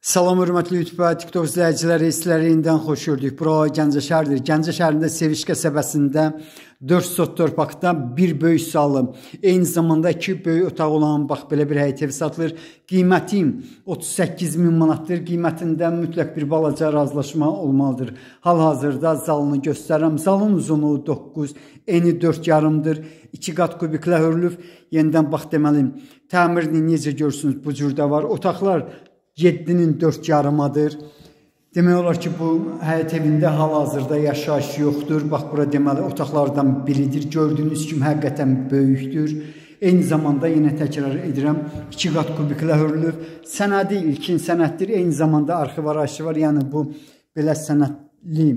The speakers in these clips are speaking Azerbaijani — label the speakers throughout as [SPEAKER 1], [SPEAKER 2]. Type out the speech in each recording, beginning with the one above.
[SPEAKER 1] Salam hörmətli YouTube TikTok izləyiciləri, sizləri yenidən xoş gördük. Bura Gəncə şəhəridir. Gəncə şəhərində Seviş qəsəbəsində 4 sot torpaqda bir böyük salım, eyni zamanda 2 böyük otaq olan bax belə bir həyət evi satılır. Qiyməti 38 min manatdır. Qiymətində mütləq bir balaca razılaşma olmalıdır. Hal-hazırda zalını göstərirəm. Zalın uzunluğu 9, eni 4,5-dır. 2 qat kubiklə hörülüb. Yenidən bax deməli, təmirini necə görürsünüz bu cürdə var. Otaqlar 7-nin 4 yarımadır. Demək olar ki, bu həyət evində hal-hazırda yaşayış yoxdur. Bax bura deməli otaqlardan biridir. Gördüyünüz kimi həqiqətən böyükdür. Eyni zamanda yenə təkrar edirəm, 2 qat kubiklə hörülüb. Sənədi ilkin sənəddir. Eyni zamanda arxivar arşiv var. Yəni bu belə sənədli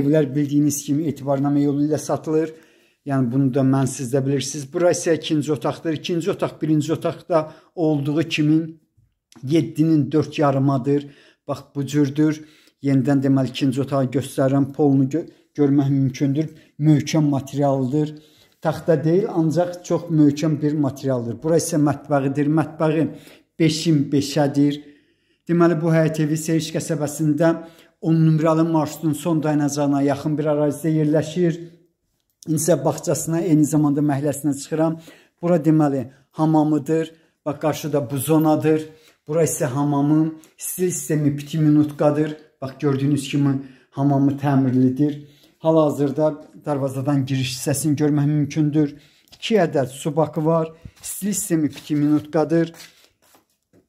[SPEAKER 1] evlər bildiyiniz kimi etibarnamə yolu ilə satılır. Yəni bunu da mən siz də bilirsiniz. Bura isə ikinci otaqdır. İkinci otaq birinci otaqda olduğu kimi 7-nin 4 yarımadır. Bax bu cürdür. Yenidən deməli ikinci otağa göstərirəm. Polunu gö görmək mümkündür. Möhkəm materialdır. Taxta deyil, ancaq çox möhkəm bir materialdır. Bura isə mətbəğidir. Mətbəği 5-in 5-ədir. Deməli bu həyət evi Seyiş qəsəbəsində 10 nömrəli marşrutun son dayanacağına yaxın bir ərazidə yerləşir. İnsə bağçasına, eyni zamanda məhəlləsinə çıxıram. Bura deməli hamamıdır. Bax qarşıda bu zonadır. Bura isə hamamın stil sistemi piti minutqadır. Bax gördüyünüz kimi hamamı təmirlidir. Hal-hazırda darvazadan giriş hissəsini görmək mümkündür. 2 ədəd su bakı var. Stil sistemi piti minutqadır.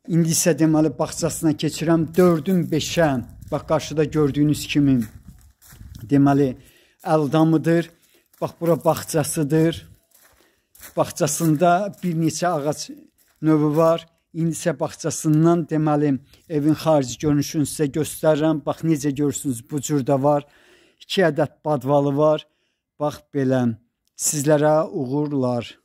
[SPEAKER 1] İndi isə deməli bağçasına keçirəm. 4-ün 5-ə. Bax qarşıda gördüyünüz kimi deməli əldamıdır. Bax bura bağçasıdır. Bağçasında bir neçə ağac növü var indisə bağçasından deməli evin xarici görünüşünü sizə göstərirəm. Bax necə görürsünüz bu cür də var. 2 ədəd badvalı var. Bax belə sizlərə uğurlar.